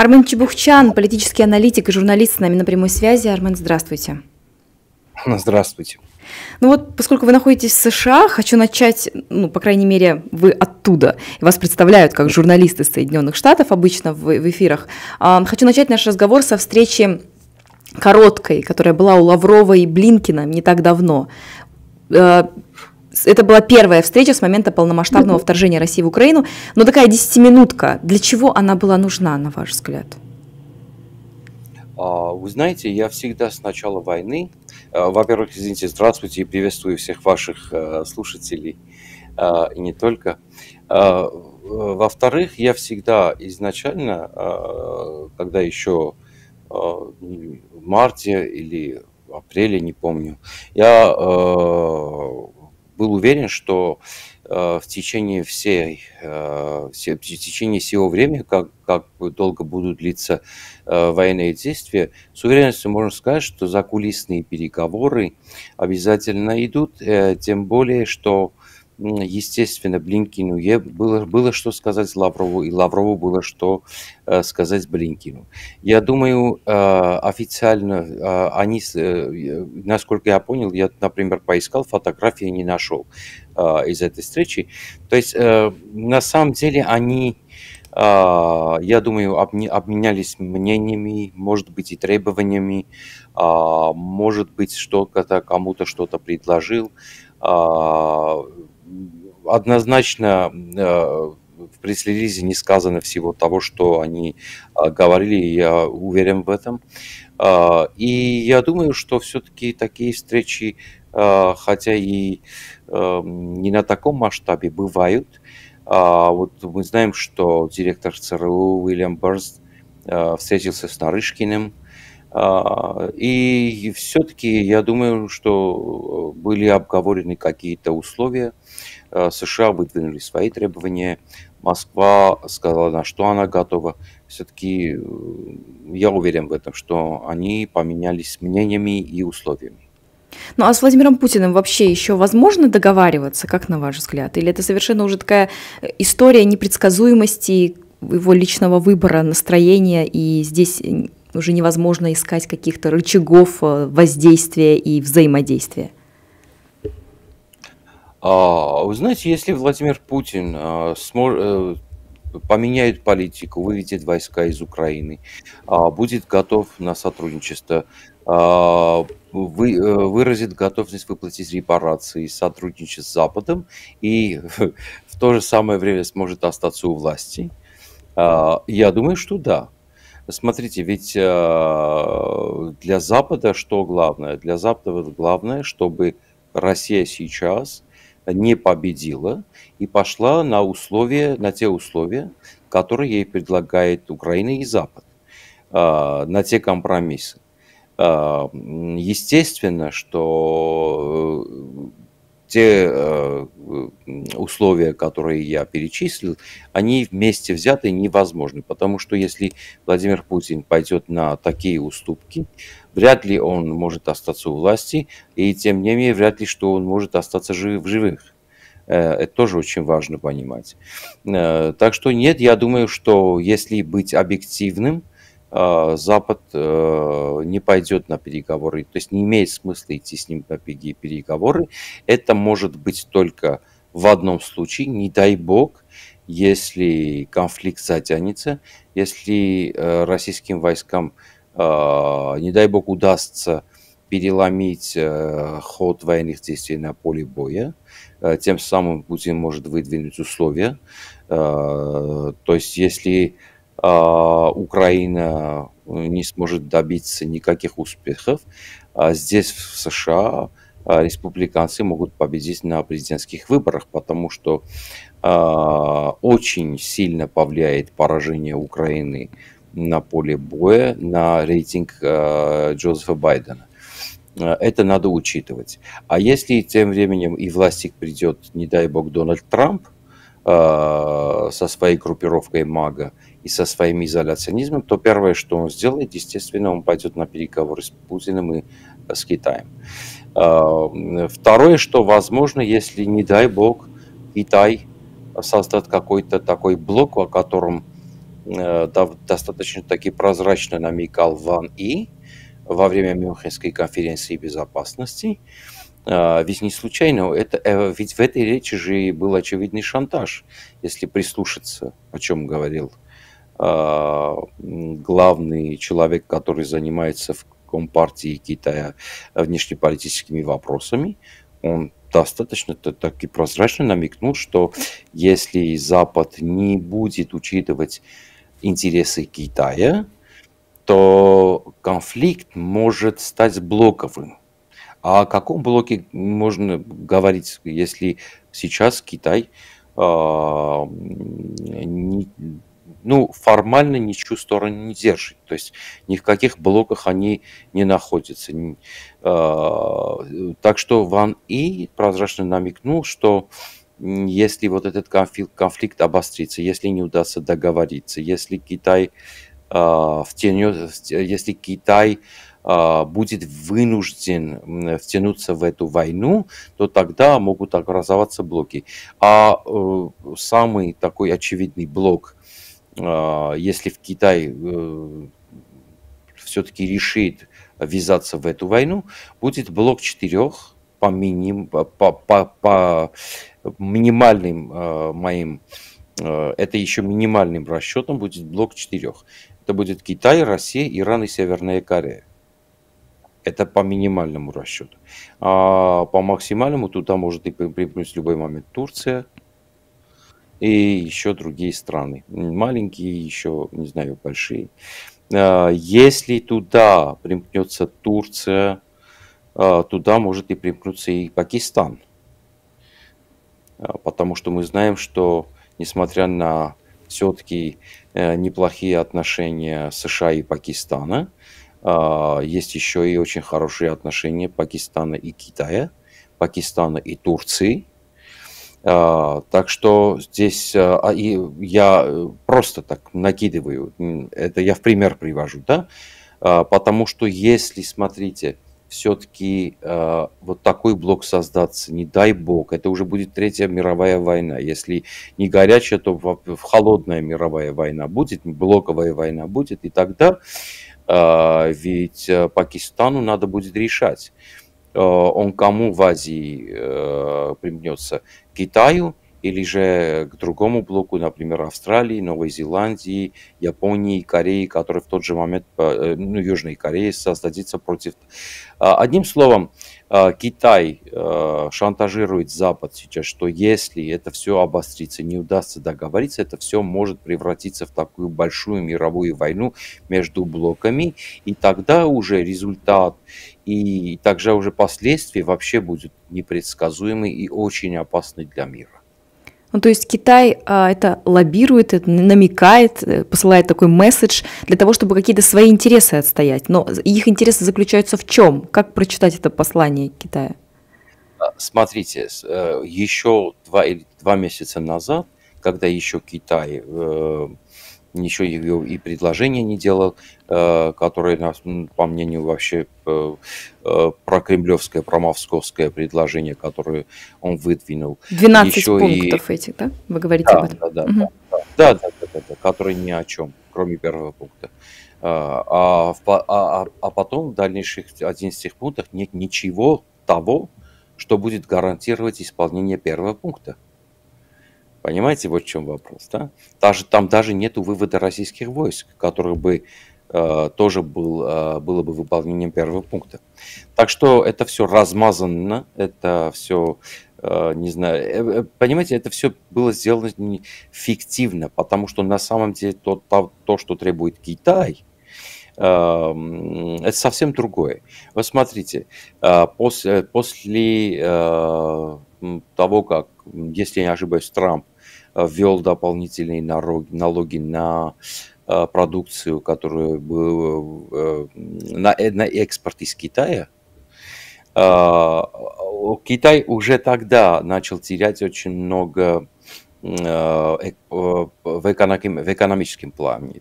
Армен Чебухчан, политический аналитик и журналист с нами на прямой связи. Армен, здравствуйте. Здравствуйте. Ну вот, поскольку вы находитесь в США, хочу начать, ну, по крайней мере, вы оттуда. и Вас представляют как журналисты Соединенных Штатов обычно в, в эфирах. А, хочу начать наш разговор со встречи короткой, которая была у Лаврова и Блинкина не так давно. А, это была первая встреча с момента полномасштабного вторжения России в Украину, но такая десятиминутка, для чего она была нужна, на ваш взгляд? А, вы знаете, я всегда с начала войны, э, во-первых, извините, здравствуйте и приветствую всех ваших э, слушателей, э, и не только. Во-вторых, я всегда изначально, когда еще в марте или апреле, не помню, я был уверен, что э, в течение всей, э, в течение всего времени, как, как долго будут длиться э, военные действия, с уверенностью можно сказать, что закулисные переговоры обязательно идут, тем более, что естественно, Блинкину е было, было что сказать Лаврову, и Лаврову было что э, сказать Блинкину. Я думаю, э, официально э, они, насколько я понял, я, например, поискал фотографии, не нашел из этой встречи. То есть, на самом деле, они я думаю, обменялись мнениями, может быть, и требованиями, может быть, что-то кому-то что-то предложил однозначно э, в пресс-релизе не сказано всего того, что они э, говорили, я уверен в этом. Э, и я думаю, что все-таки такие встречи, хотя и не на таком масштабе, бывают. Вот мы знаем, что директор ЦРУ Уильям Берст встретился с Нарышкиным, и все-таки я думаю, что были обговорены какие-то условия, Э, США выдвинули свои требования, Москва сказала, на что она готова. Все-таки э, я уверен в этом, что они поменялись мнениями и условиями. Ну а с Владимиром Путиным вообще еще возможно договариваться, как на ваш взгляд? Или это совершенно уже такая э, история непредсказуемости его личного выбора, настроения, и здесь уже невозможно искать каких-то рычагов воздействия и взаимодействия? А, вы знаете, если Владимир Путин а, э, поменяет политику, выведет войска из Украины, а, будет готов на сотрудничество, а, вы, э, выразит готовность выплатить репарации, сотрудничать с Западом и в то же самое время сможет остаться у власти, я думаю, что да. Смотрите, ведь для Запада что главное? Для Запада главное, чтобы Россия сейчас – не победила и пошла на условия, на те условия, которые ей предлагает Украина и Запад, а, на те компромиссы. А, естественно, что э, те э, условия, которые я перечислил, они вместе взяты невозможны, потому что если Владимир Путин пойдет на такие уступки, вряд ли он может остаться у власти, и тем не менее вряд ли, что он может остаться жив, в живых. Э, это тоже очень важно понимать. Э, так что нет, я думаю, что если быть объективным – Э, Запад э, не пойдет на переговоры, то есть не имеет смысла идти с ним на переговоры. Это может быть только в одном случае, не дай бог, если конфликт затянется, если э, российским войскам, не дай бог, удастся переломить ход военных действий на поле боя. тем самым Путин может выдвинуть условия. то есть, если а, Украина э, не сможет добиться никаких успехов. А здесь, в США, а, республиканцы могут победить на президентских выборах, потому что очень сильно повлияет поражение Украины на поле боя на рейтинг Джозефа Байдена. Э, это надо учитывать. А если тем временем и власти придет, не дай бог, Дональд Трамп, Э, со своей группировкой мага и со своим изоляционизмом, то первое, что он сделает, естественно, он пойдет на переговоры с Путиным и э, с Китаем. Э, второе, что возможно, если, не дай бог, Китай создать какой-то такой блок, о котором достаточно таки прозрачно намекал Ван И во время Мюнхенской конференции безопасности, а, ведь не случайно, это, э, ведь в этой речи же и был очевидный шантаж, если прислушаться, о чем говорил а, главный человек, который занимается в Компартии Китая внешнеполитическими вопросами, он достаточно так и прозрачно намекнул, что если Запад не будет учитывать интересы Китая, то конфликт может стать блоковым. А о каком блоке можно говорить, если сейчас Китай э, ну, формально ничью сторону не держит. То есть ни в каких блоках они не находятся. А, так что Ван И прозрачно намекнул, что если вот этот конфликт, конфликт обострится, если не удастся договориться, если Китай а, в тени, если Китай а, будет вынужден втянуться в эту войну, то тогда могут образоваться блоки. А э, самый такой очевидный блок, а, если в Китай э, все-таки решит ввязаться в эту войну, будет блок четырех по, миним, по, по, по минимальным а, моим, э, это еще минимальным расчетом будет блок четырех. Это будет Китай, Россия, Иран и Северная Корея. Это по минимальному расчету. А по максимальному туда может и припрыгнуть в любой момент Турция и еще другие страны. Маленькие, еще, не знаю, большие. А, если туда примкнется Турция, а, туда может и примкнуться и Пакистан. А, потому что мы знаем, что несмотря на все-таки э, неплохие отношения США и Пакистана, а, есть еще и очень хорошие отношения Пакистана и Китая, Пакистана и Турции. А, так что здесь а, и я э, просто так накидываю, это я в пример привожу, да, потому что если, смотрите, все-таки вот такой блок создаться, не дай бог, это уже будет третья мировая война. Если не горячая, то в холодная мировая война будет, блоковая война будет, и тогда а, ведь э, Пакистану надо будет решать, э, он кому в Азии э, примнется Китаю – или же к другому блоку, например, Австралии, Новой Зеландии, Японии, Кореи, которые в тот же момент, э, ну, Южной Кореи создадится против. Э, одним словом, э, Китай шантажирует Запад сейчас, что если это все обострится, не удастся договориться, это все может превратиться в такую большую мировую войну между блоками, и тогда уже результат и также уже последствия вообще будут непредсказуемы и очень опасны для мира. Ну, то есть Китай а, это лоббирует, это намекает, э, посылает такой месседж для того, чтобы какие-то свои интересы отстоять. Но их интересы заключаются в чем? Как прочитать это послание Китая? А, смотрите, э, еще два, два месяца назад, когда еще Китай э, еще и предложение не делал, Э, которые, по мнению вообще э, э, про кремлевское, про московское предложение, которое он выдвинул. 12 Еще пунктов и... этих, да? Вы говорите да, об этом? Да, да, угу. да, да, да, да, да, да, да, которые ни о чем, кроме первого пункта. А, а, а, а потом в дальнейших 11 пунктах нет ничего того, что будет гарантировать исполнение первого пункта. Понимаете, вот в чем вопрос, да? Даже, там даже нет вывода российских войск, которые бы Э, тоже был, э, было бы выполнением первого пункта. Так что это все размазано, это все, э, не знаю, понимаете, это все было сделано фиктивно, потому что на самом деле то, то, то что требует Китай, эм, это совсем другое. Вы смотрите, после, после того, как, если я не ошибаюсь, Трамп ввел дополнительные налоги на Э, продукцию, которая был э, на, э, на экспорт из Китая, Китай уже тогда начал терять очень много в, эконом, в экономическом плане.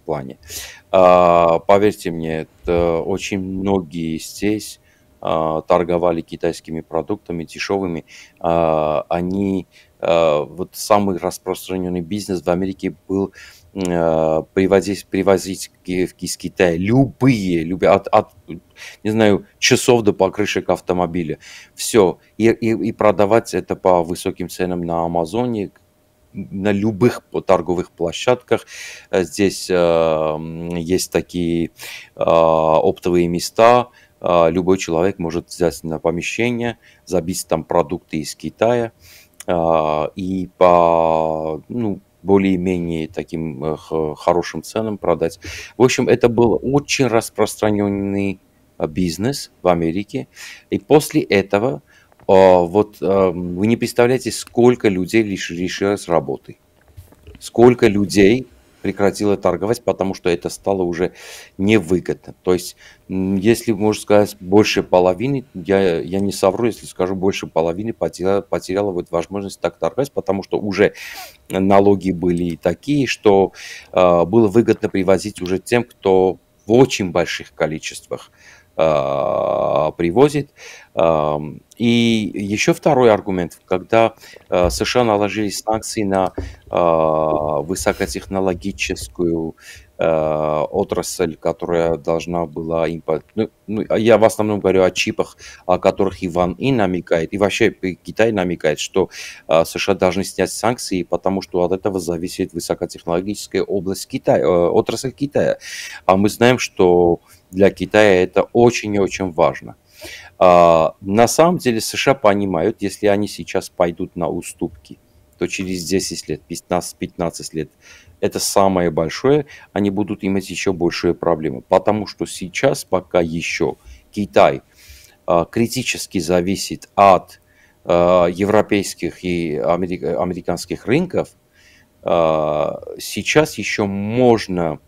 Поверьте мне, очень многие здесь торговали китайскими продуктами дешевыми. Они вот самый распространенный бизнес в Америке был Э, привозить, привозить из Китая любые, любые от, от, не знаю, часов до покрышек автомобиля. Все. И, и, и продавать это по высоким ценам на Амазоне, на любых торговых площадках. Э, здесь э, есть такие э, оптовые места. Э, любой человек может взять на помещение, забить там продукты из Китая э, и по, ну, более-менее таким э, хорошим ценам продать. В общем, это был очень распространенный э, бизнес в Америке. И после этого э, вот эм, вы не представляете, сколько людей лишилось работы. Сколько людей прекратила торговать, потому что это стало уже невыгодно. То есть, если, можно сказать, больше половины, я, я не совру, если скажу, больше половины потеряла, потеряла вот возможность так торговать, потому что уже налоги были такие, что э, было выгодно привозить уже тем, кто в очень больших количествах Э, привозит. Эм, и еще второй аргумент, когда э, США наложили санкции на э, высокотехнологическую Э, отрасль, которая должна была импорт. Ну, ну, а я в основном говорю о чипах, о которых Иван и намекает, и вообще Китай намекает, что э, США должны снять санкции, потому что от этого зависит высокотехнологическая область Китая, э, отрасль Китая. А мы знаем, что для Китая это очень и очень важно. Э, на самом деле США понимают, если они сейчас пойдут на уступки, то через 10 лет, 15-15 лет это самое большое, они будут иметь еще большие проблемы. Потому что сейчас пока еще Китай э, критически зависит от э, европейских и америка, американских рынков, э, сейчас еще можно,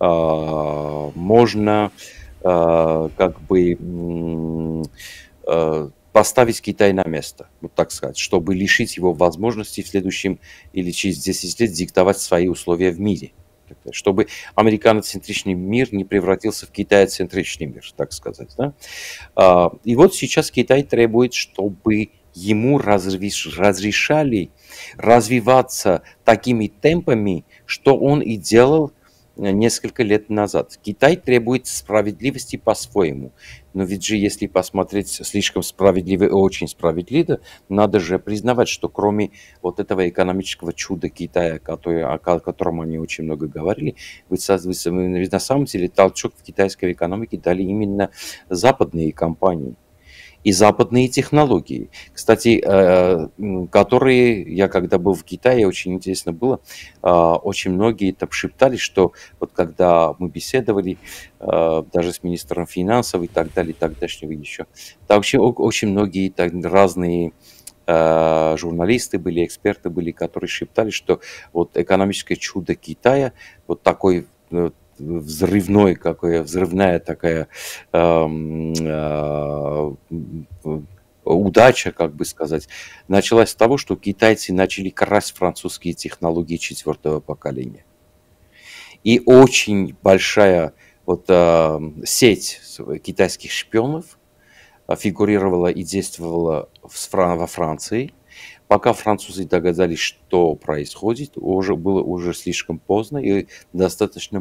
э, можно э, как бы э, поставить Китай на место, вот так сказать, чтобы лишить его возможности в следующем или через 10 лет диктовать свои условия в мире. Чтобы американоцентричный мир не превратился в китайоцентричный мир, так сказать. Да? А, и вот сейчас Китай требует, чтобы ему разрешали развиваться такими темпами, что он и делал – несколько лет назад. Китай требует справедливости по-своему. Но ведь же, если посмотреть слишком справедливо и очень справедливо, надо же признавать, что кроме вот этого экономического чуда Китая, который, о котором они очень много говорили, ведь на самом деле толчок в китайской экономике дали именно западные компании и западные технологии, кстати, э, которые я когда был в Китае, очень интересно было, э, очень многие там шептали, что вот когда мы беседовали э, даже с министром финансов и так далее, и тогдашнего еще, там вообще очень многие там, разные журналисты были, эксперты были, которые шептали, что вот экономическое чудо Китая, вот такой взрывной, какой взрывная такая эм, э, удача, как бы сказать, началась с того, что китайцы начали красть французские технологии четвертого поколения. И очень большая вот э, сеть китайских шпионов фигурировала и действовала в, во Франции – Пока французы догадались, что происходит, уже было уже слишком поздно, и достаточно,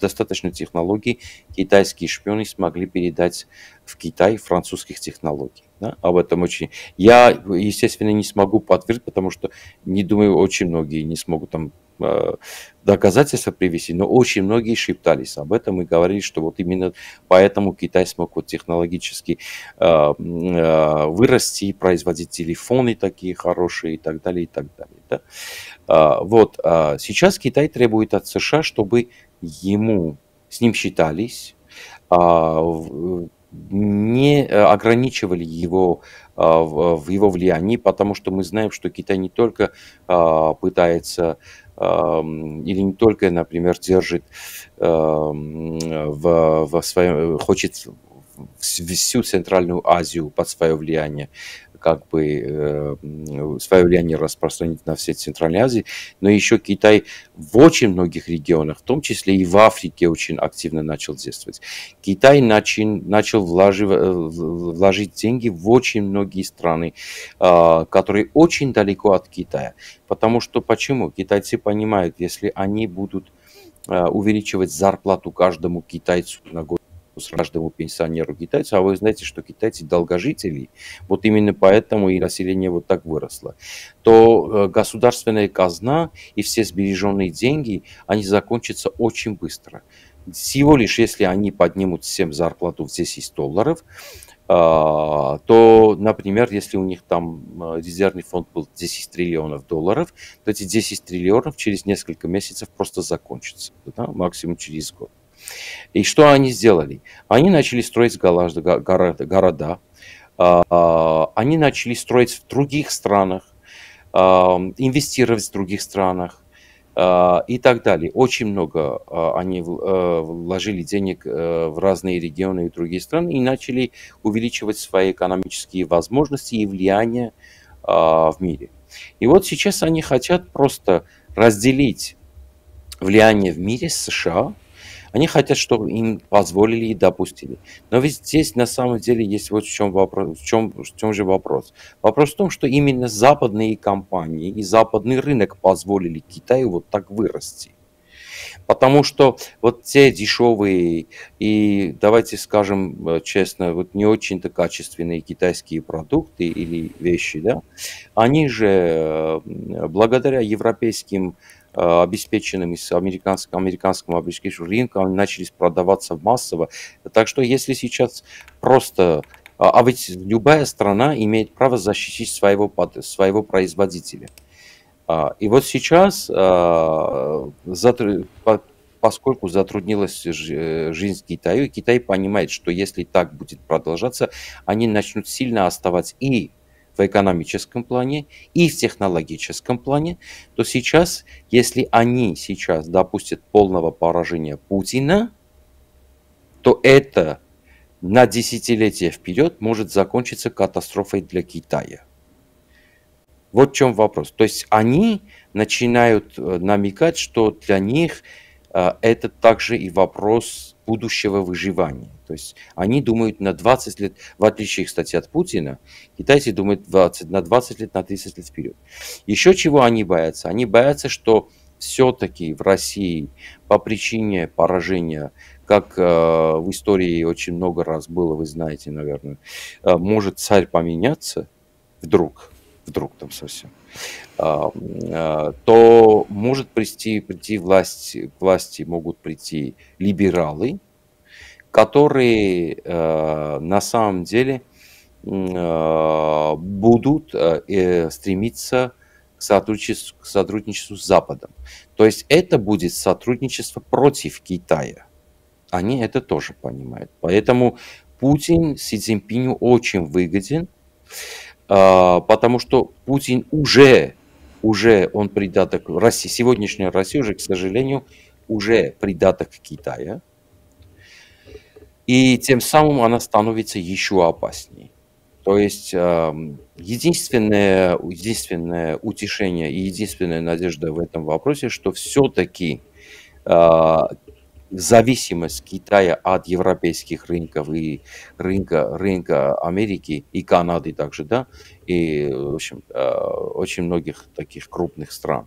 достаточно технологий китайские шпионы смогли передать в Китай французских технологий. Да? Об этом очень... Я, естественно, не смогу подтвердить, потому что, не думаю, очень многие не смогут там Э, доказательства привести, но очень многие шептались об этом и говорили, что вот именно поэтому Китай смог вот технологически э, э, вырасти производить телефоны такие хорошие и так далее, и так далее. Да? А, вот а сейчас Китай требует от США, чтобы ему с ним считались, а, не ограничивали его в его влиянии, потому что мы знаем, что Китай не только пытается или не только, например, держит в, в своем, э, хочет всю Центральную Азию под свое влияние как бы эм, свое влияние распространить на все Центральной Азии, но еще Китай в очень многих регионах, в том числе и в Африке, очень активно начал действовать. Китай начал, начал вложив, э, вложить деньги в очень многие страны, э, которые очень далеко от Китая. Потому что почему? Китайцы понимают, если они будут э, увеличивать зарплату каждому китайцу на год, с каждому пенсионеру китайцу. А вы знаете, что китайцы долгожители, вот именно поэтому и население вот так выросло. То э, государственная казна и все сбереженные деньги, они закончатся очень быстро. Всего лишь если они поднимут всем зарплату в 10 долларов, а, то, например, если у них там э, резервный фонд был 10 триллионов долларов, то эти 10 триллионов через несколько месяцев просто закончатся, да, максимум через год. И что они сделали? Они начали строить города, а, а, они начали строить в других странах, а, инвестировать в других странах и так далее. Очень много они вложили денег э, в разные регионы и другие страны и начали увеличивать свои экономические возможности и влияние в мире. И вот сейчас они хотят просто разделить влияние в мире с США – они хотят, чтобы им позволили и допустили. Но ведь здесь на самом деле есть вот в чем, вопрос, в чем, в чем же вопрос. Вопрос в том, что именно западные компании и западный рынок позволили Китаю вот так вырасти. Потому что вот те дешевые и, давайте скажем э, честно, вот не очень-то качественные китайские продукты или вещи, да, они же э, благодаря европейским э, обеспеченным из американского, американского обеспеченного рынка, они начали продаваться массово. Так что если сейчас просто а, а ведь любая страна имеет право защитить своего, своего производителя. А, и вот сейчас, а, поскольку затруднилась э, жизнь Китаю, Китай понимает, что если так будет продолжаться, они начнут сильно оставаться и в экономическом плане, и в технологическом плане, то сейчас, если они сейчас допустят полного поражения Путина, то это на десятилетия вперед может закончиться катастрофой для Китая. Вот в чем вопрос. То есть они начинают э, намекать, что для них э, это также и вопрос будущего выживания. То есть они думают на 20 лет, в отличие, кстати, от Путина, китайцы думают 20, на 20 лет, на 30 лет вперед. Еще чего они боятся? Они боятся, что все-таки в России по причине поражения, как э, в истории очень много раз было, вы знаете, наверное, э, может царь поменяться вдруг – вдруг там совсем, а, а, то может прийти, прийти власть, власти могут прийти либералы, которые э, на самом деле э, будут э, стремиться к сотрудничеству, к сотрудничеству с Западом. То есть это будет сотрудничество против Китая. Они это тоже понимают. Поэтому Путин Си Цзиньпиню очень выгоден. А, потому что Путин уже, уже он придаток России, сегодняшняя Россия уже, к сожалению, уже придаток Китая. И тем самым она становится еще опаснее. То есть а, единственное, единственное утешение и единственная надежда в этом вопросе, что все-таки а, зависимость Китая от европейских рынков и рынка, рынка Америки и Канады также, да, и, в общем, э, очень многих таких крупных стран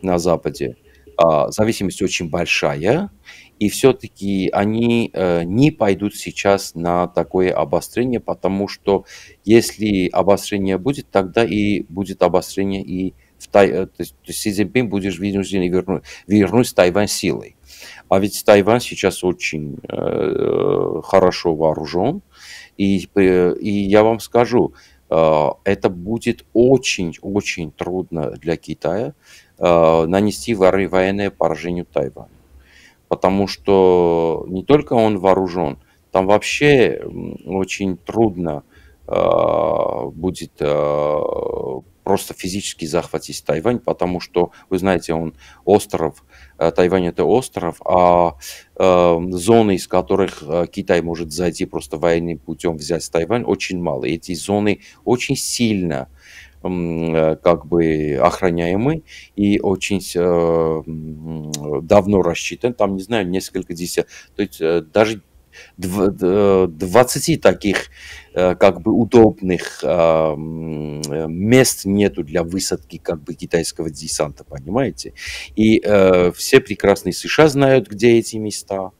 на Западе. А, зависимость очень большая, и все-таки они э, не пойдут сейчас на такое обострение, потому что если обострение будет, тогда и будет обострение и в Тай... Э, то есть Си Цзиньпин будет вынужден вернуть, вернуть Тайвань силой. А ведь Тайвань сейчас очень э, хорошо вооружен, и, э, и я вам скажу, э, это будет очень-очень трудно для Китая э, нанести военное поражение Тайваню. Потому что не только он вооружен, там вообще очень трудно э, будет э, просто физически захватить Тайвань, потому что, вы знаете, он остров, э, Тайвань это остров, а э, зоны, из которых э, Китай может зайти просто военным путем взять Тайвань, очень мало. Эти зоны очень сильно э, как бы охраняемый и очень э, давно рассчитан, там, не знаю, несколько десят, то есть даже 20 таких э, как бы удобных э, э, мест нету для высадки как бы китайского десанта, понимаете? И все прекрасные США знают, где эти места,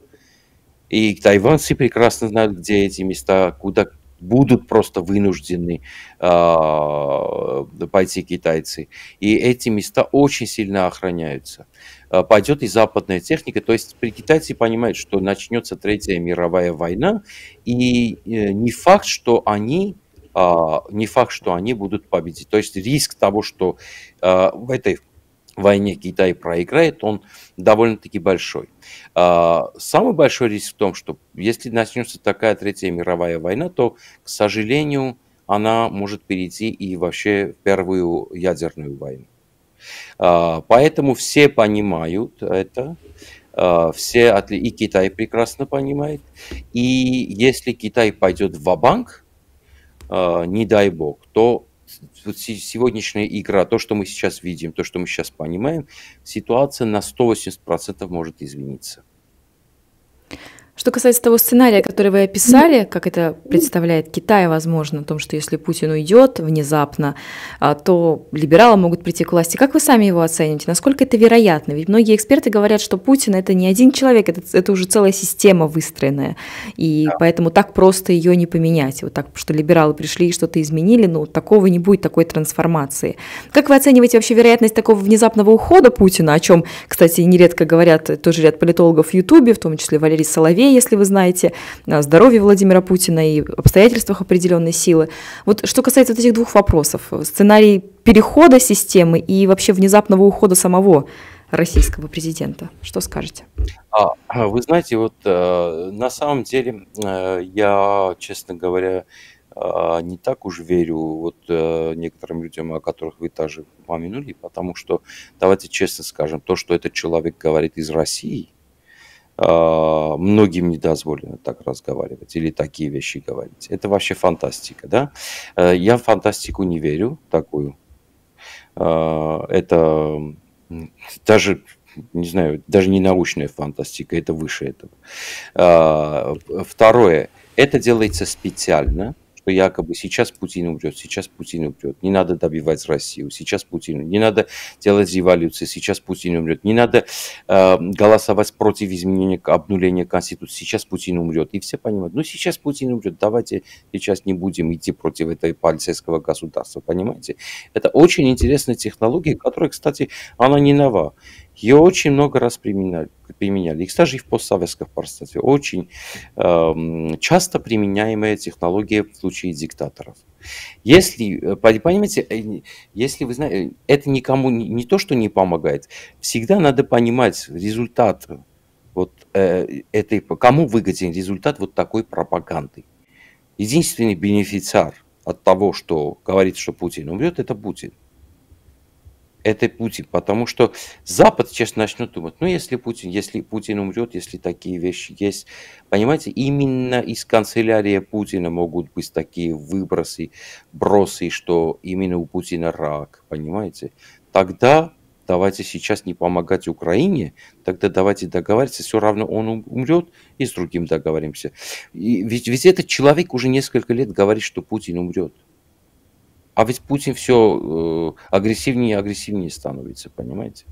и тайванцы прекрасно знают, где эти места, куда будут просто вынуждены а, пойти китайцы. И эти места очень сильно охраняются. Э, пойдет и западная техника. То есть при китайцы понимают, что начнется Третья мировая война, и э, не факт, что они а, не факт, что они будут победить. То есть риск того, что э, в этой войне Китай проиграет, он довольно-таки большой. А, самый большой риск в том, что если начнется такая Третья мировая война, то, к сожалению, она может перейти и вообще в первую ядерную войну. А, поэтому все понимают это, а, все и Китай прекрасно понимает. И если Китай пойдет в банк а, не дай бог, то сегодняшняя игра, то, что мы сейчас видим, то, что мы сейчас понимаем, ситуация на 180% может измениться. Что касается того сценария, который вы описали, как это представляет Китай, возможно, о том, что если Путин уйдет внезапно, а, то либералы могут прийти к власти. Как вы сами его оцените? Насколько это вероятно? Ведь многие эксперты говорят, что Путин это не один человек, это, это уже целая система выстроенная, и да. поэтому так просто ее не поменять. Вот так, что либералы пришли и что-то изменили, но ну, такого не будет, такой трансформации. Как вы оцениваете вообще вероятность такого внезапного ухода Путина, о чем, кстати, нередко говорят тоже ряд политологов в Ютубе, в том числе Валерий Соловей, если вы знаете, о э, здоровье Владимира Путина и обстоятельствах определенной силы. Вот что касается вот этих двух вопросов, э, сценарий перехода системы и вообще внезапного ухода самого российского президента. Что скажете? А, а вы знаете, вот э, на самом деле я, честно говоря, не так уж верю вот некоторым людям, о которых вы также помянули, потому что, давайте честно скажем, то, что этот человек говорит из России – а, многим не дозволено так разговаривать или такие вещи говорить. Это вообще фантастика, да? Э, я в фантастику не верю такую. А, это даже не знаю, даже не научная фантастика, это выше этого. А, второе, это делается специально, что якобы сейчас Путин умрет, сейчас Путин умрет, не надо добивать Россию, сейчас Путин, не надо делать революции, сейчас Путин умрет, не надо э, голосовать против изменения, обнуления Конституции, сейчас Путин умрет. И все понимают, ну сейчас Путин умрет, давайте сейчас не будем идти против этого полицейского государства, понимаете? Это очень интересная технология, которая, кстати, она не нова. Ее очень много раз применяли. применяли. Их даже и в постсоветском пространстве. Очень э, часто применяемая технология в случае диктаторов. Если, э, понимаете, э, если вы знаете, это никому не то, что не помогает. Всегда надо понимать результат вот э, этой, кому выгоден результат вот такой пропаганды. Единственный бенефициар от того, что говорит, что Путин умрет, это Путин это Путин, потому что Запад сейчас начнет думать, ну если Путин, если Путин умрет, если такие вещи есть, понимаете, именно из канцелярии Путина могут быть такие выбросы, бросы, что именно у Путина рак, понимаете? Тогда давайте сейчас не помогать Украине, тогда давайте договориться, все равно он умрет, и с другим договоримся. И ведь, ведь этот человек уже несколько лет говорит, что Путин умрет. А ведь Путин все э, агрессивнее и агрессивнее становится, понимаете?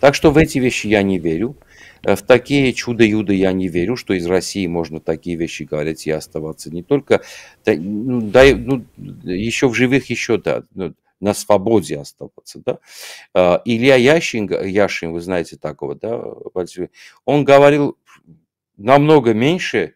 Так что в эти вещи я не верю. Э, в такие чудо юды я не верю, что из России можно такие вещи говорить и оставаться не только... Да, ну, да, ну, еще в живых, еще да, ну, на свободе оставаться, да. А, Илья Яшин, Яшин, вы знаете такого, да, он говорил намного меньше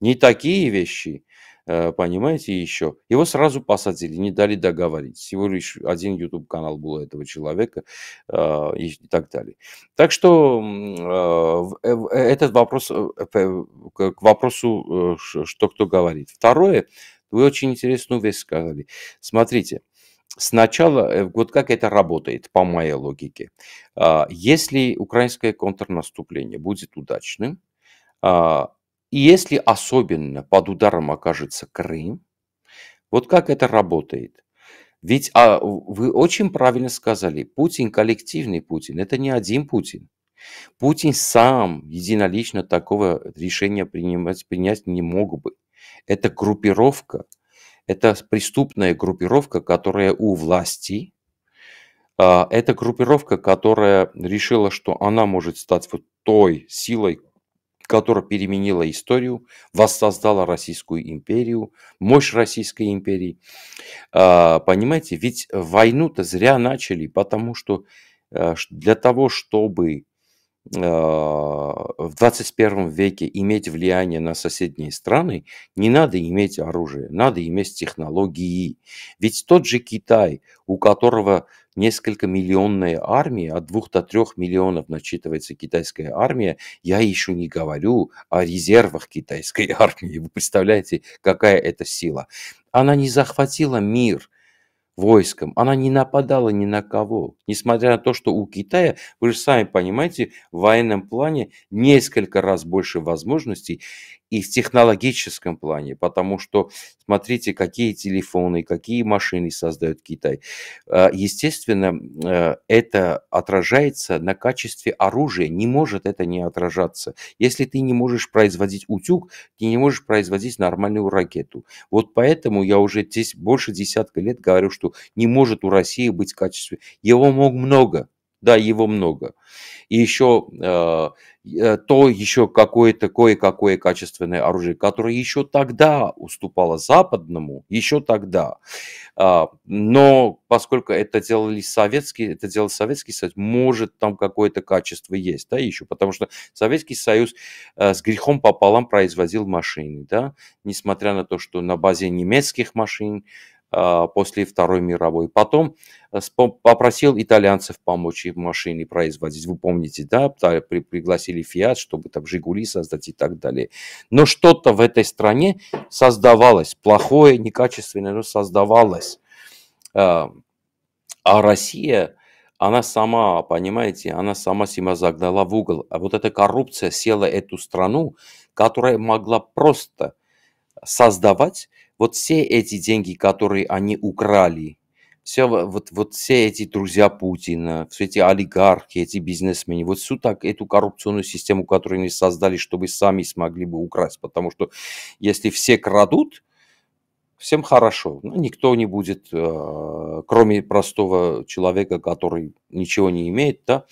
не такие вещи, Э, понимаете, еще. Его сразу посадили, не дали договорить. Всего лишь один YouTube-канал был этого человека э, и так далее. Так что э, этот вопрос к вопросу, что кто говорит. Второе, вы очень интересную вещь сказали. Смотрите, сначала, вот как это работает, по моей логике. А, если украинское контрнаступление будет удачным, а, и если особенно под ударом окажется Крым, вот как это работает? Ведь а, вы очень правильно сказали, Путин коллективный Путин, это не один Путин. Путин сам единолично такого решения принимать, принять не мог бы. Это группировка, это преступная группировка, которая у власти, а, это группировка, которая решила, что она может стать вот той силой, которая переменила историю, воссоздала Российскую империю, мощь Российской империи. А, понимаете, ведь войну-то зря начали, потому что э, для того, чтобы э, в 21 веке иметь влияние на соседние страны, не надо иметь оружие, надо иметь технологии. Ведь тот же Китай, у которого несколько миллионная армия, от двух до трех миллионов начитывается китайская армия, я еще не говорю о резервах китайской армии. Вы представляете, какая это сила. Она не захватила мир войском, она не нападала ни на кого. Несмотря на то, что у Китая, вы же сами понимаете, в военном плане несколько раз больше возможностей и в технологическом плане, потому что смотрите, какие телефоны, какие машины создают Китай. Э, естественно, э, это отражается на качестве оружия, не может это не отражаться. Если ты не можешь производить утюг, ты не можешь производить нормальную ракету. Вот поэтому я уже здесь больше десятка лет говорю, что не может у России быть качестве. Его мог много, да, его много. И еще э, э, то еще какое-то кое-какое качественное оружие, которое еще тогда уступало западному, еще тогда. А, но поскольку это делали советские, это делал Советский Союз, может там какое-то качество есть, да, еще, потому что Советский Союз э, с грехом пополам производил машины, да, несмотря на то, что на базе немецких машин а, после Второй мировой. Потом э, попросил итальянцев помочь им машины производить. Вы помните, да, пригласили Фиат, чтобы там Жигули создать и так далее. Но что-то в этой стране создавалось, плохое, некачественное, но создавалось. А, а Россия, она сама, понимаете, она сама себя загнала в угол. А вот эта коррупция села эту страну, которая могла просто создавать вот все эти деньги, которые они украли, все, вот, вот все эти друзья Путина, все эти олигархи, эти бизнесмены, вот всю так эту коррупционную систему, которую они создали, чтобы сами смогли бы украсть. Потому что если все крадут, всем хорошо. Но ну, никто не будет, э, кроме простого человека, который ничего не имеет, да,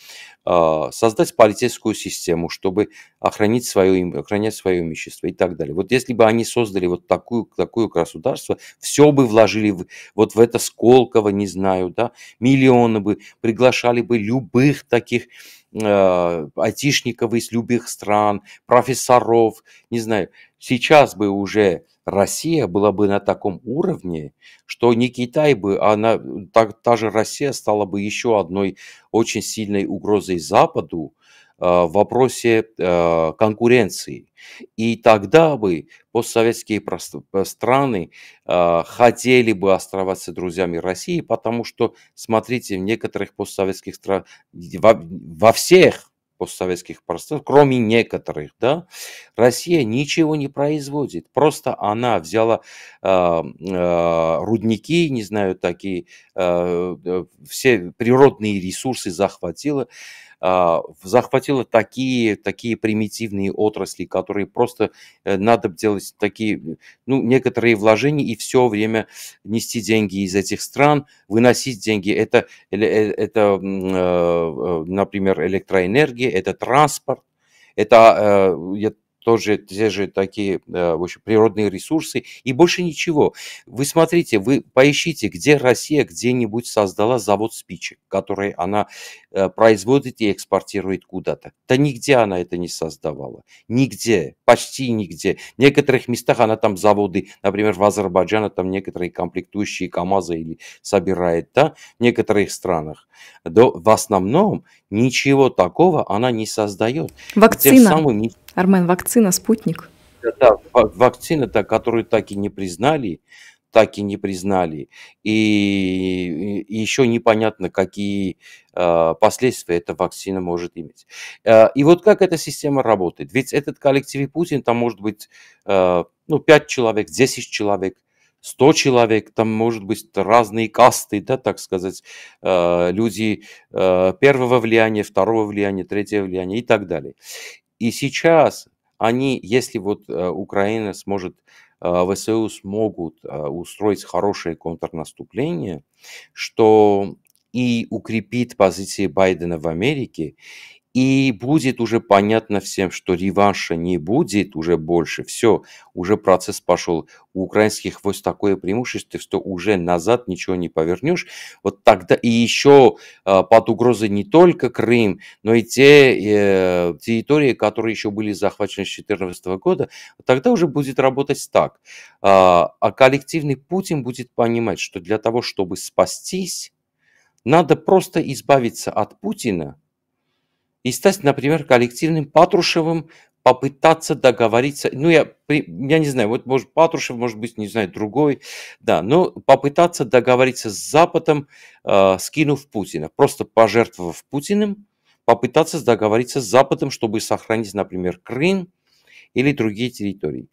э, создать политическую систему, чтобы охранить свое, охранять свое имущество и так далее. Вот если бы они создали вот такую, такое государство, все бы вложили в, вот в это Сколково, не знаю, да, миллионы бы, приглашали бы любых таких э, айтишников из любых стран, профессоров, не знаю, сейчас бы уже Россия была бы на таком уровне, что не Китай бы, а она, та, та же Россия стала бы еще одной очень сильной угрозой Западу, э, в вопросе э, конкуренции. И тогда бы постсоветские э, страны хотели бы оставаться друзьями России, потому что, смотрите, в некоторых постсоветских странах, во, во всех постсоветских пространств, кроме некоторых, да, Россия ничего не производит. Просто она взяла э, э, рудники, не знаю, такие, а, э, все природные ресурсы захватила. А, захватила такие, такие примитивные отрасли, которые просто э, надо делать такие, ну, некоторые вложения и все время нести деньги из этих стран, выносить деньги. Это, э, это э, например, электроэнергия, это транспорт, это, я тоже те же такие э, в общем, природные ресурсы и больше ничего. Вы смотрите, вы поищите, где Россия где-нибудь создала завод спичек, который она э, производит и экспортирует куда-то. Да нигде она это не создавала. Нигде, почти нигде. В некоторых местах она там заводы, например, в Азербайджане там некоторые комплектующие КАМАЗы или собирает, да, в некоторых странах. но в основном ничего такого она не создает. Вакцина. Тем самым Армен, вакцина «Спутник». Э, да, вакцина, та, которую так и не признали, так и не признали. И, еще непонятно, какие э, последствия эта вакцина может иметь. Э, и вот как эта система работает. Ведь этот коллектив Путин, там может быть ну, 5 человек, 10 человек, 100 человек, там может быть разные касты, да, так сказать, люди первого влияния, второго влияния, третьего влияния и так далее. И сейчас они, если вот э, Украина сможет, э, ВСУ смогут э, устроить хорошее контрнаступление, что и укрепит позиции Байдена в Америке, и будет уже понятно всем, что реванша не будет уже больше. Все, уже процесс пошел. У украинских войск такое преимущество, что уже назад ничего не повернешь. Вот тогда и еще а, под угрозой не только Крым, но и те э, территории, которые еще были захвачены с 2014 года. Тогда уже будет работать так. А, а коллективный Путин будет понимать, что для того, чтобы спастись, надо просто избавиться от Путина – и стать, например, коллективным Патрушевым, попытаться договориться, ну, я, я не знаю, вот, может, Патрушев, может быть, не знаю, другой, да, но попытаться договориться с Западом, э, скинув Путина, просто пожертвовав Путиным, попытаться договориться с Западом, чтобы сохранить, например, Крым или другие территории.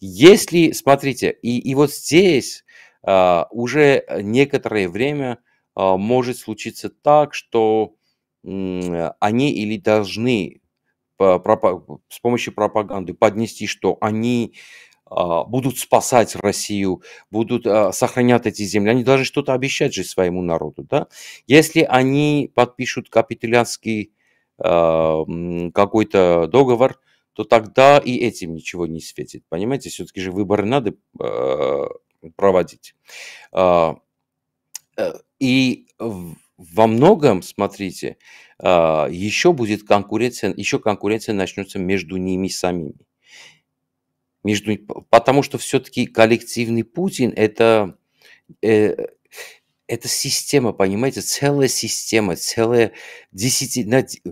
Если, смотрите, и, и вот здесь э, уже некоторое время э, может случиться так, что они или должны с помощью пропаганды поднести, что они а, будут спасать Россию, будут а, сохранять эти земли. Они должны что-то обещать же своему народу. Да? Если они подпишут капитулянский а, какой-то договор, то тогда и этим ничего не светит. Понимаете, все-таки же выборы надо проводить. Э, и во многом, смотрите, а, еще будет конкуренция, еще конкуренция начнется между ними самими. Между, потому что все-таки коллективный Путин это, э, это система, понимаете, целая система, целое десятилетие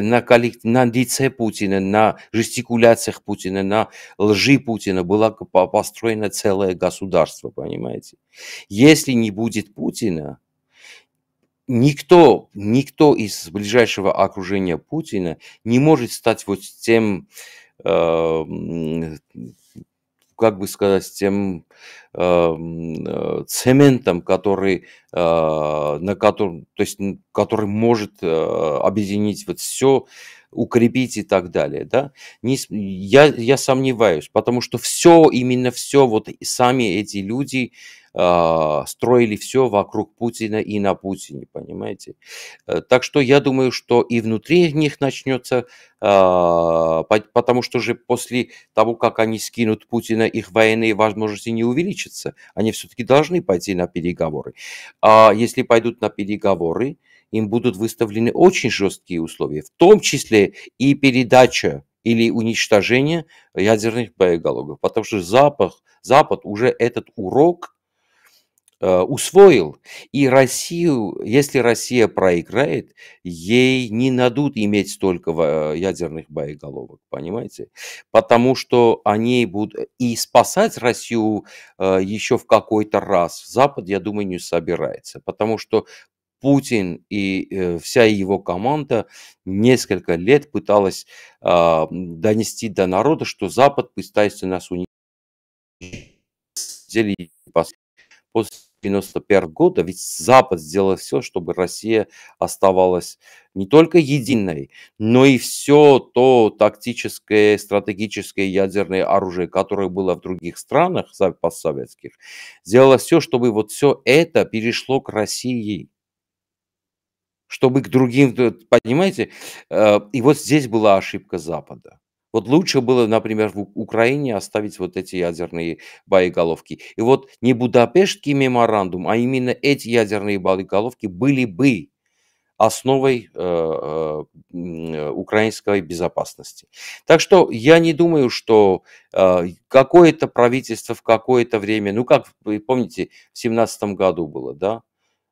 на, коллект, на лице Путина, на жестикуляциях Путина, на лжи Путина было построено целое государство, понимаете. Если не будет Путина, никто, никто из ближайшего окружения Путина не может стать вот тем, э, как бы сказать, тем э, э, цементом, который а, на котором, то есть, который может а, объединить вот все, укрепить и так далее, да, не, я, я сомневаюсь, потому что все, именно все, вот сами эти люди а, строили все вокруг Путина и на Путине, понимаете. Э, так что я думаю, что и внутри них начнется, потому что же после того, как они скинут Путина, их военные возможности не увеличатся, они все-таки должны пойти на переговоры а если пойдут на переговоры, им будут выставлены очень жесткие условия, в том числе и передача или уничтожение ядерных боеголовок, потому что Запад, Запад уже этот урок э, усвоил. И Россию, если Россия проиграет, ей не надут иметь столько э, ядерных боеголовок, понимаете? Потому что они будут... Э, и спасать Россию э, еще в какой-то раз Запад, я думаю, не собирается. Потому что Путин и вся его команда несколько лет пыталась донести до народа, что Запад пытается нас уничтожить 1991 года, ведь Запад сделал все, чтобы Россия оставалась не только единой, но и все то тактическое, стратегическое ядерное оружие, которое было в других странах постсоветских, сделало все, чтобы вот все это перешло к России чтобы к другим, понимаете, э, и вот здесь была ошибка Запада. Вот лучше было, например, в Украине оставить вот эти ядерные боеголовки. И вот не Будапештский меморандум, а именно эти ядерные боеголовки были бы основой э, э, э украинской безопасности. Так что я не думаю, что э, какое-то правительство в какое-то время, ну как вы помните, в семнадцатом году было, да,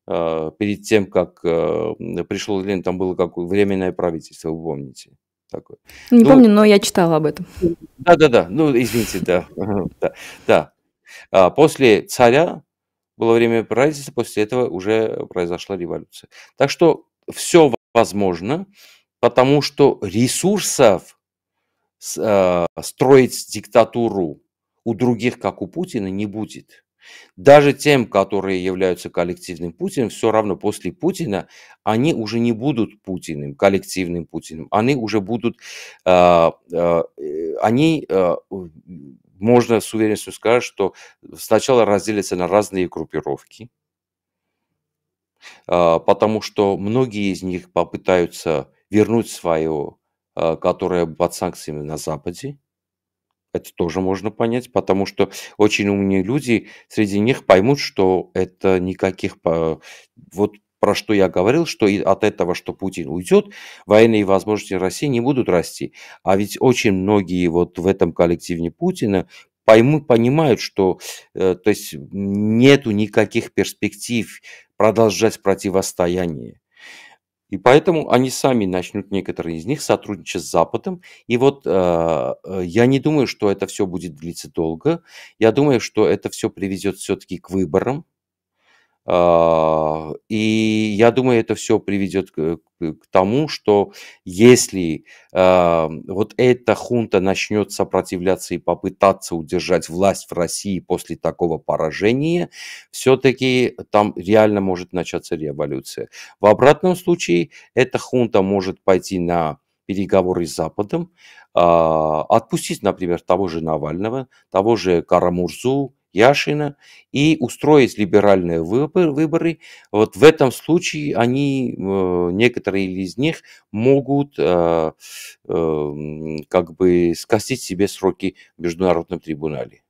э, перед тем, как э, пришел Ленин, там было какое временное правительство, вы помните такое. Не ну, помню, но я читала об этом. Да-да-да, ну, извините, да. да, да. А после царя было время правительства, после этого уже произошла революция. Так что все возможно, потому что ресурсов а, строить диктатуру у других, как у Путина, не будет. Даже тем, которые являются коллективным Путиным, все равно после Путина они уже не будут Путиным, коллективным Путиным. Они уже будут, э, э, они, э, можно с уверенностью сказать, что сначала разделятся на разные группировки, потому что многие из них попытаются вернуть свое, которое под санкциями на Западе, это тоже можно понять, потому что очень умные люди среди них поймут, что это никаких... Вот про что я говорил, что от этого, что Путин уйдет, военные возможности России не будут расти. А ведь очень многие вот в этом коллективе Путина пойму, понимают, что э, то есть нету никаких перспектив продолжать противостояние. И поэтому они сами начнут, некоторые из них, сотрудничать с Западом. И вот э, э я не думаю, что это все будет длиться долго. Я думаю, что это все приведет все-таки к выборам. Э, и я думаю, это все приведет к, Э, к тому, что если э, вот эта хунта начнет сопротивляться и попытаться удержать власть в России после такого поражения, все-таки там реально может начаться революция. В обратном случае эта хунта может пойти на переговоры с Западом, э, отпустить, например, того же Навального, того же Карамурзу, Яшина и устроить либеральные выборы. Вот в этом случае они, э, некоторые из них, могут э, э, как бы скостить себе сроки в международном трибунале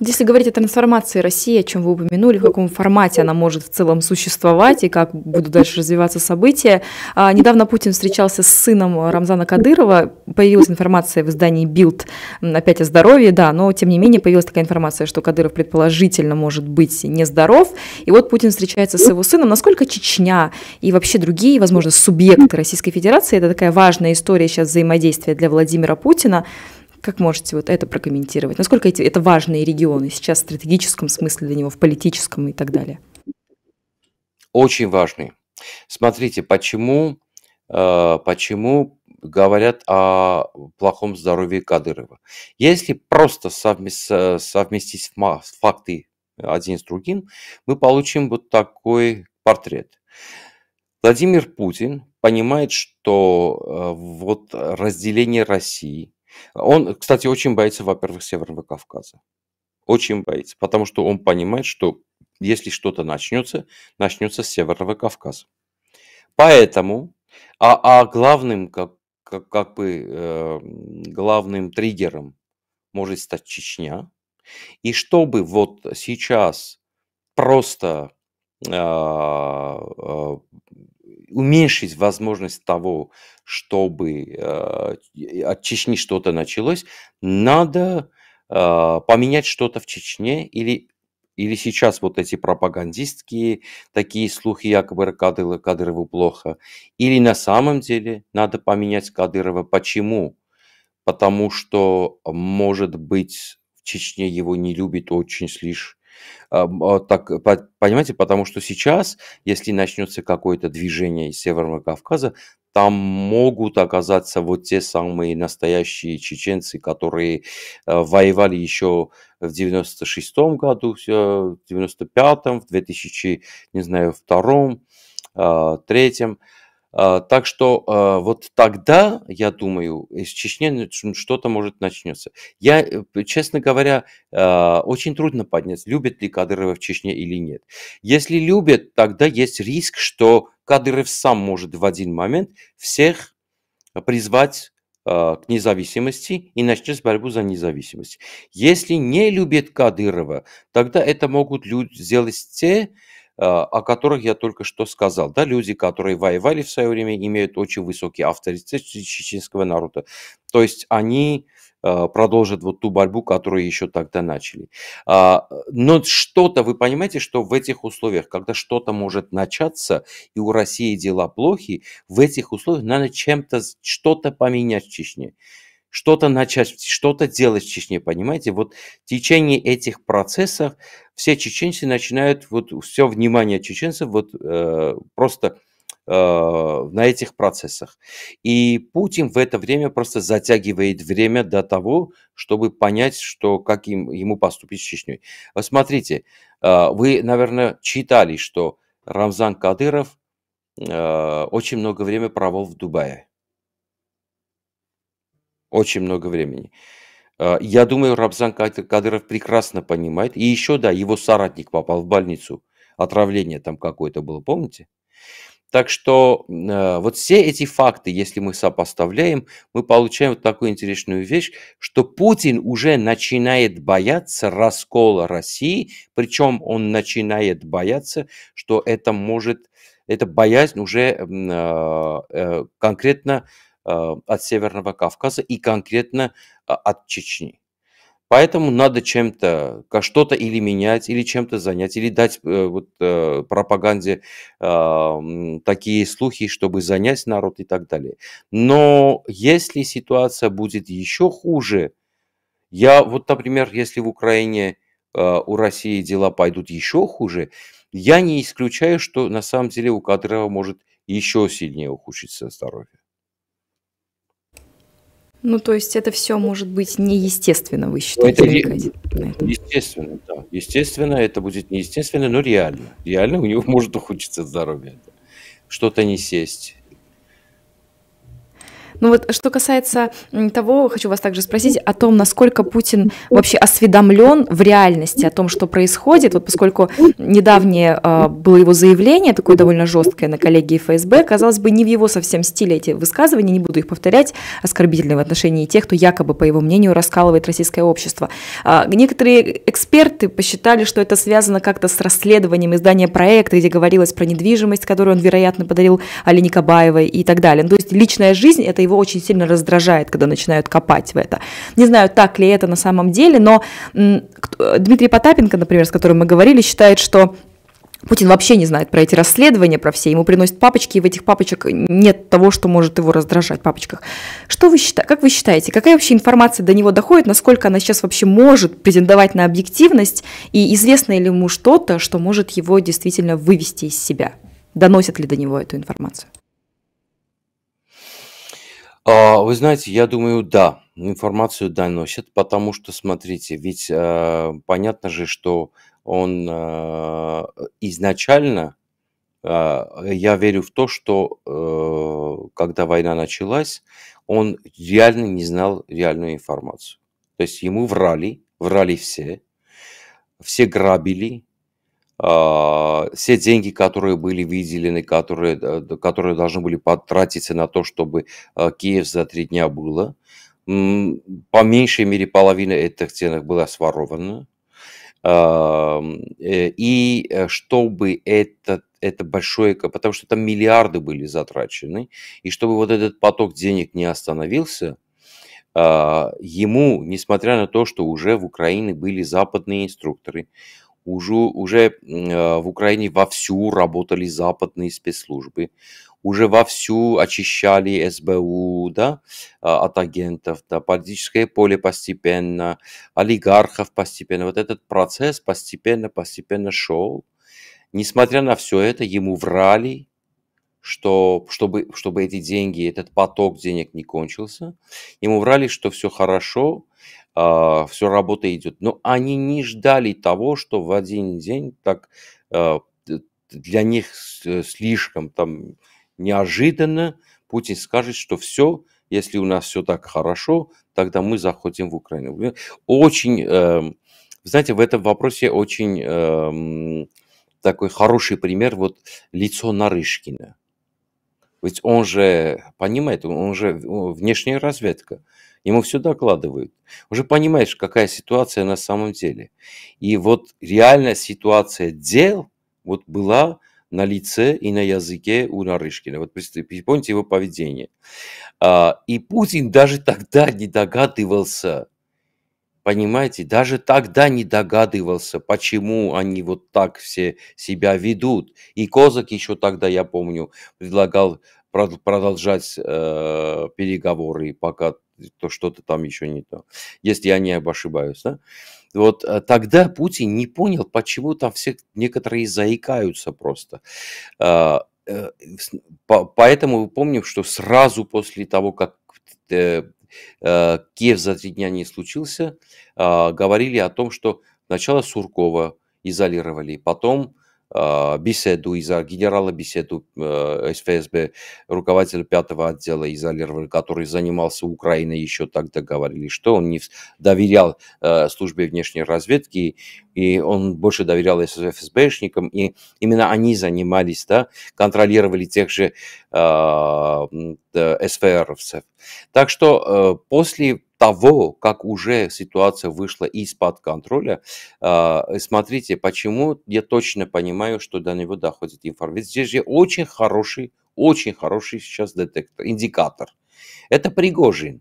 если говорить о трансформации России, о чем вы упомянули, в каком формате она может в целом существовать и как будут дальше развиваться события. А, недавно Путин встречался с сыном Рамзана Кадырова. Появилась информация в издании Билд опять о здоровье, да, но тем не менее появилась такая информация, что Кадыров предположительно может быть нездоров. И вот Путин встречается с его сыном. Насколько Чечня и вообще другие, возможно, субъекты Российской Федерации, это такая важная история сейчас взаимодействия для Владимира Путина, как можете вот это прокомментировать? Насколько эти, это важные регионы сейчас в стратегическом смысле для него, в политическом и так далее? Очень важные. Смотрите, почему, э, почему говорят о плохом здоровье Кадырова. Если просто э, совместить факты один с другим, мы получим вот такой портрет. Владимир Путин понимает, что э, вот разделение России, он, кстати, очень боится, во-первых, Северного Кавказа. Очень боится, потому что он понимает, что если что-то начнется, начнется с Северного Кавказа. Поэтому, а, а главным, как, как, как бы, э, главным триггером может стать Чечня. И чтобы вот сейчас просто а, а, уменьшить возможность того, чтобы э, от Чечни что-то началось, надо э, поменять что-то в Чечне или или сейчас вот эти пропагандистские такие слухи, якобы Кадырова, Кадырову плохо, или на самом деле надо поменять Кадырова. Почему? Потому что, может быть, в Чечне его не любит очень лишь а, а, так, э, понимаете, потому что сейчас, если начнется какое-то движение из Северного Кавказа, там могут оказаться вот те самые настоящие чеченцы, которые э, воевали еще в 96-м году, в 95-м, в 2000, не знаю, втором, а, третьем. А, так что а, вот тогда, я думаю, из Чечни что-то может начнется. Я, э, честно говоря, а, очень трудно поднять, любят ли Кадырова в Чечне или нет. Если любят, тогда есть риск, что Кадыров сам может в один момент всех призвать к независимости и начать борьбу за независимость. Если не любят Кадырова, тогда это могут люди сделать те, а, о которых я только что сказал. Да, люди, которые воевали в свое время, имеют очень высокий авторитет чеченского народа. То есть они а, продолжат вот ту борьбу, которую еще тогда начали. А, но что-то, вы понимаете, что в этих условиях, когда что-то может начаться, и у России дела плохи, в этих условиях надо чем-то, что-то поменять в Чечне что-то начать, что-то делать в Чечне, понимаете? Вот в течение этих процессов все чеченцы начинают, вот все внимание чеченцев вот э, просто э, на этих процессах. И Путин в это время просто затягивает время до того, чтобы понять, что, как им, ему поступить с Чечней. Смотрите, э, вы, наверное, читали, что Рамзан Кадыров э, очень много времени провел в Дубае. Очень много времени. А, я думаю, Рабзан Кадыров прекрасно понимает. И еще, да, его соратник попал в больницу. Отравление там какое-то было, помните? Так что а, вот все эти факты, если мы сопоставляем, мы получаем вот такую интересную вещь, что Путин уже начинает бояться раскола России, причем он начинает бояться, что это может, эта боязнь уже а, э, конкретно а, от Северного Кавказа и конкретно а, от Чечни. Поэтому надо чем-то, а, что-то или менять, или чем-то занять, или дать э, вот, э, пропаганде такие слухи, чтобы занять народ и так далее. Но если ситуация будет еще хуже, я вот, например, если в Украине у России дела пойдут еще хуже, я не исключаю, что на самом деле у Кадырова может еще сильнее ухудшиться здоровье. Ну, то есть это все может быть неестественно, вы считаете? Ну, это е- естественно, да. Естественно, это будет неестественно, но реально. Реально у него может ухудшиться здоровье. Что-то не сесть, ну вот что касается того, хочу вас также спросить о том, насколько Путин вообще осведомлен в реальности о том, что происходит, вот поскольку недавнее э, было его заявление, такое довольно жесткое на коллегии ФСБ, казалось бы, не в его совсем стиле эти высказывания, не буду их повторять, оскорбительные в отношении тех, кто якобы, по его мнению, раскалывает российское общество. Э, некоторые эксперты посчитали, что это связано как-то с расследованием издания проекта, где говорилось про недвижимость, которую он, вероятно, подарил Алине Кабаевой и так далее. Ну, то есть личная жизнь – это его его очень сильно раздражает, когда начинают копать в это. Не знаю, так ли это на самом деле, но э, Дмитрий Потапенко, например, с которым мы говорили, считает, что Путин вообще не знает про эти расследования, про все. Ему приносят папочки, и в этих папочках нет того, что может его раздражать в папочках. Что вы считаете? Как вы считаете, какая вообще информация до него доходит, насколько она сейчас вообще может претендовать на объективность, и известно ли ему что-то, что может его действительно вывести из себя? Доносят ли до него эту информацию? А, вы знаете, я думаю, да, информацию доносят, потому что, смотрите, ведь, э, понятно же, что он, э, изначально, э, я верю в то, что, когда война началась, он реально не знал реальную информацию. То есть ему врали, врали все, все грабили, а, все деньги, которые были выделены, которые, э, которые должны были потратиться на то, чтобы а, Киев за три дня было, по меньшей мере половина этих денег была сворована. А, э, и э, чтобы это это большое, потому что там миллиарды были затрачены, и чтобы вот этот поток денег не остановился, ему, несмотря на то, что уже в Украине были западные инструкторы, уже, уже э, в Украине вовсю работали западные спецслужбы, уже вовсю очищали СБУ да, а, от агентов, да, политическое поле постепенно, олигархов постепенно. Вот этот процесс постепенно-постепенно шел. Несмотря на все это, ему врали, что чтобы, чтобы эти деньги, этот поток денег не кончился. Ему врали, что все хорошо, э, а, все работа идет. Но они не ждали того, что в один день так э, для них э, слишком там неожиданно Путин скажет, что все, если у нас все так хорошо, тогда мы заходим в Украину. Очень, э, знаете, в этом вопросе очень э, такой хороший пример вот лицо Нарышкина ведь он же понимает, он же внешняя разведка. Ему все докладывают. Уже понимаешь, какая ситуация на самом деле. И вот реальная ситуация дел вот была на лице и на языке у Нарышкина. Вот помните его поведение. А, и Путин даже тогда не догадывался, Понимаете, даже тогда не догадывался, почему они вот так все себя ведут. И Козак еще тогда, я помню, предлагал продолжать э, переговоры, пока то что-то там еще не то, если я не ошибаюсь. Да? Вот э, тогда Путин не понял, почему там все некоторые заикаются просто. А, э, э, по- поэтому помним, что сразу после того, как э, Э, Киев за три дня не случился, а, говорили о том, что сначала Суркова изолировали, потом а, беседу, и за генерала беседу э, СФСБ, руководителя пятого отдела изолировали, который занимался Украиной еще тогда, говорили, что он не доверял э, службе внешней разведки, и он больше доверял ФСБшникам, и именно они занимались, да, контролировали тех же э, а, СФРовцев. Так что э, после того, как уже ситуация вышла из-под контроля, а, э, смотрите, почему я точно понимаю, что до него доходит информация. Здесь же очень хороший, очень хороший сейчас детектор, индикатор. Это Пригожин.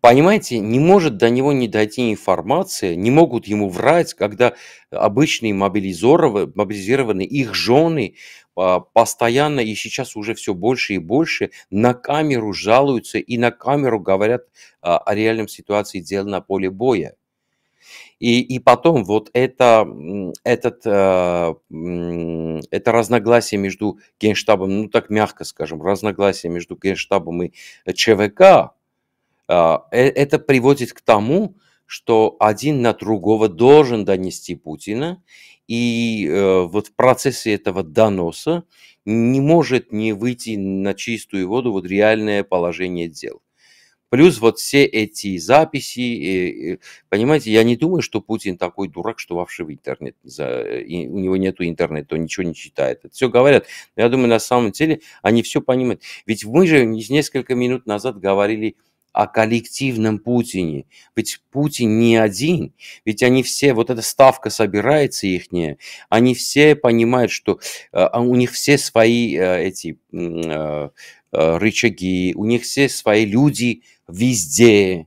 Понимаете, не может до него не дойти информация, не могут ему врать, когда обычные мобилизированные, их жены а, постоянно и сейчас уже все больше и больше на камеру жалуются и на камеру говорят а, о реальном ситуации дел на поле боя. И, и потом вот это, этот, э, это разногласие между генштабом, ну так мягко скажем, разногласие между генштабом и э, ЧВК, Э, э, это приводит к тому, что один на другого должен донести Путина, и э, вот в процессе этого доноса не может не выйти на чистую воду вот реальное положение дел. Плюс вот все эти записи, понимаете, я не думаю, что Путин такой дурак, что вообще в интернет, у него нету интернета, он ничего не читает. Это все говорят. Но я думаю, на самом деле они все понимают. Ведь мы же несколько минут назад говорили, о коллективном Путине. Ведь Путин не один, ведь они все, вот эта ставка собирается ихняя, они все понимают, что э, а у них все свои э, эти э, э, рычаги, у них все свои люди везде.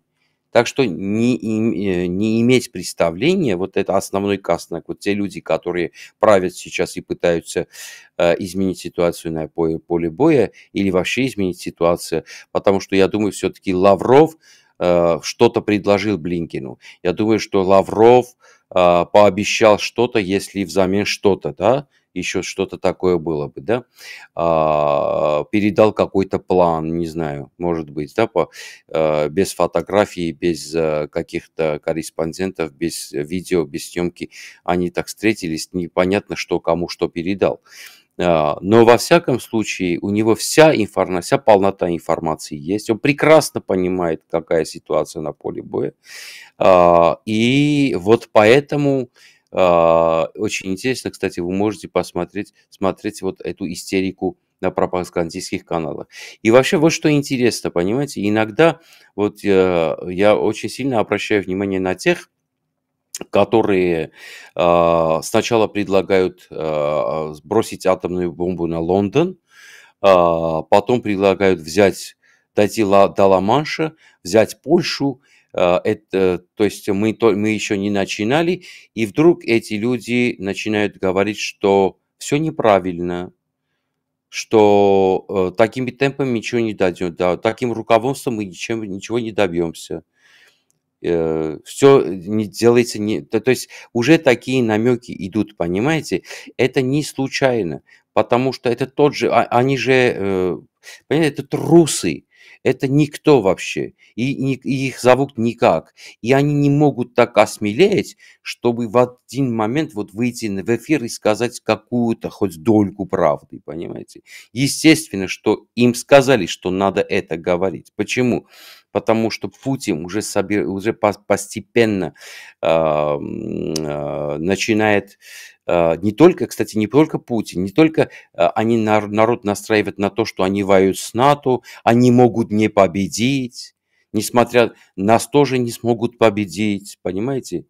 Так что не, э, не иметь представления, вот это основной кастинг, вот те люди, которые правят сейчас и пытаются э, изменить ситуацию на поле, поле боя или вообще изменить ситуацию, потому что я думаю, все-таки Лавров э, что-то предложил Блинкину. Я думаю, что Лавров э, пообещал что-то, если взамен что-то, да, еще что-то такое было бы, да, а, передал какой-то план, не знаю, может быть, да, по, а, без фотографии, без а, каких-то корреспондентов, без видео, без съемки, они так встретились, непонятно, что кому что передал. А, но во всяком случае у него вся информация, вся полнота информации есть. Он прекрасно понимает, какая ситуация на поле боя. А, и вот поэтому а, очень интересно, кстати, вы можете посмотреть смотреть вот эту истерику на пропагандистских каналах. И вообще вот что интересно, понимаете, иногда вот э, я очень сильно обращаю внимание на тех, которые э, сначала предлагают э, а, бросить атомную бомбу на Лондон, э, потом предлагают взять дойти до Ла-Манша, взять Польшу а, это, то есть мы, то, мы еще не начинали, и вдруг эти люди начинают говорить, что все неправильно, что э, такими темпами ничего не дадем, да, таким руководством мы ничем, ничего не добьемся. Э, все не делается не то, то есть уже такие намеки идут понимаете это не случайно потому что это тот же а, они же э, понимаете это трусы это никто вообще, и, и их зовут никак. И они не могут так осмелеть, чтобы в один момент вот выйти в эфир и сказать какую-то хоть дольку правды, понимаете? Естественно, что им сказали, что надо это говорить. Почему? Потому что Путин уже, собер... уже постепенно э, э, начинает а, не только, кстати, не только Путин, не только а, они народ настраивают на то, что они воюют с НАТО, они могут не победить, несмотря нас тоже не смогут победить, понимаете,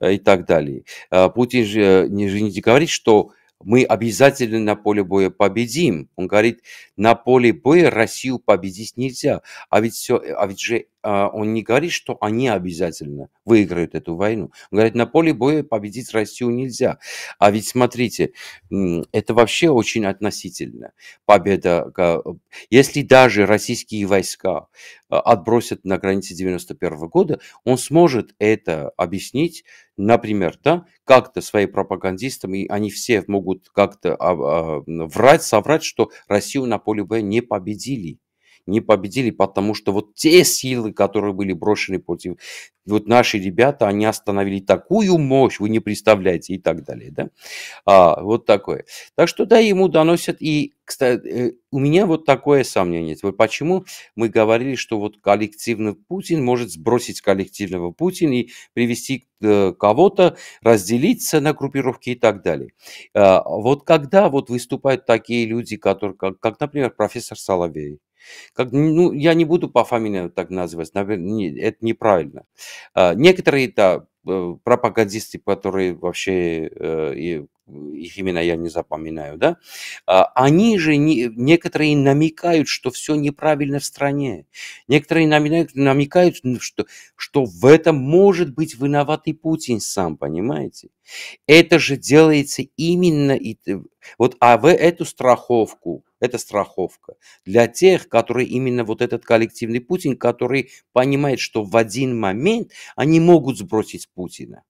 э, и так далее. А, Путин же не говорит, что мы обязательно на поле боя победим. Он говорит, на поле боя Россию победить нельзя. А ведь, все, а ведь же а, он не говорит, что они обязательно выиграют эту войну. Он говорит, на поле боя победить Россию нельзя. А ведь смотрите, это вообще очень относительно. Победа, если даже российские войска а, отбросят на границе 91 года, он сможет это объяснить, например, да, как-то своим пропагандистам, и они все могут как-то а, врать, соврать, что Россию на поле боя не победили не победили, потому что вот те силы, которые были брошены против... Вот наши ребята, они остановили такую мощь, вы не представляете, и так далее, да? А, вот такое. Так что, да, ему доносят. И, кстати, э, у меня вот такое сомнение. Вот почему мы говорили, что вот коллективный Путин может сбросить коллективного Путина и привести э, кого-то, разделиться на группировки и так далее. А, вот когда вот выступают такие люди, которые, как, как например, профессор Соловей, как, ну, я не буду по фамилии так называть, наверное, это неправильно. А, некоторые, да, э, пропагандисты, которые вообще э, и их имена я не запоминаю, да, а, они же, не, некоторые намекают, что все неправильно в стране. Некоторые намекают, намекают ну, что, что в этом может быть виноват и Путин сам, понимаете? Это же делается именно, и, э, вот, а в эту страховку, это страховка для тех, которые именно вот этот коллективный Путин, который понимает, что в один момент они могут сбросить Путина.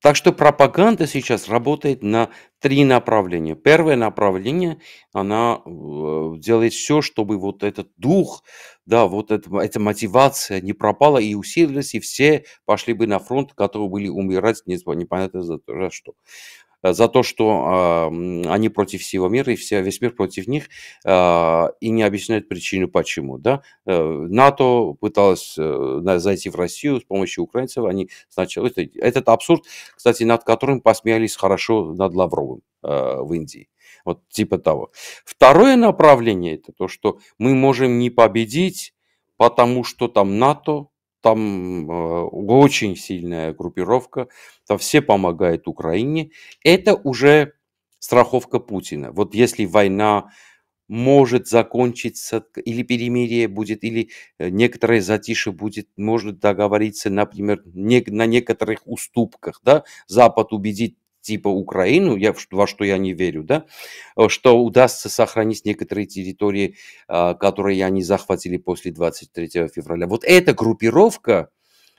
Так что пропаганда сейчас работает на три направления. Первое направление, она э, делает все, чтобы вот этот дух, да, вот эта, эта мотивация не пропала и усилилась, и все пошли бы на фронт, которые были умирать не- непонятно за что. Э, за то, что э, они против всего мира, и вся, весь мир против них, э, и не объясняют причину, почему. Да? Э, НАТО пыталось э, зайти в Россию с помощью украинцев. Они сначала... Это, этот абсурд, кстати, над которым посмеялись хорошо над Лавровым э, в Индии. Вот типа того. Второе направление – это то, что мы можем не победить, потому что там НАТО там а, очень сильная группировка, там все помогают Украине. Это уже страховка Путина. Вот если война может закончиться, или перемирие будет, или э, некоторое затишье будет, может договориться, например, не, на некоторых уступках, да, Запад убедит типа Украину, я, во что я не верю, да, э, что удастся сохранить некоторые территории, э, которые они захватили после 23 февраля. Вот эта группировка,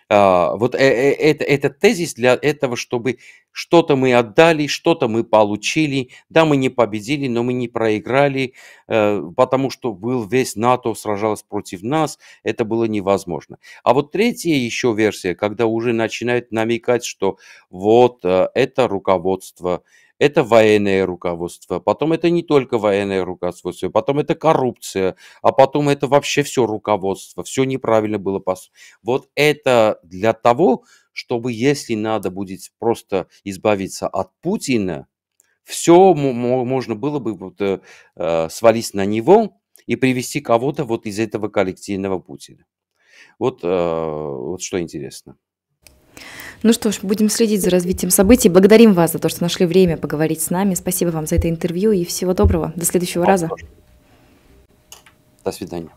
э, вот это, этот тезис для этого, чтобы что-то мы отдали, что-то мы получили. Да, мы не победили, но мы не проиграли, э, потому что был весь НАТО сражался против нас, это было невозможно. А вот третья еще версия, когда уже начинает намекать, что вот э, это руководство, это военное руководство, потом это не только военное руководство, потом это коррупция, а потом это вообще все руководство, все неправильно было. Пос... Вот это для того, чтобы если надо будет просто избавиться от Путина, все можно было бы вот, э, э, свалить на него и привести кого-то вот из этого коллективного Путина. Вот, э, вот что интересно. Ну что ж, будем следить за развитием событий. Благодарим вас за то, что нашли время поговорить с нами. Спасибо вам за это интервью и всего доброго. До следующего Вам раза. До свидания.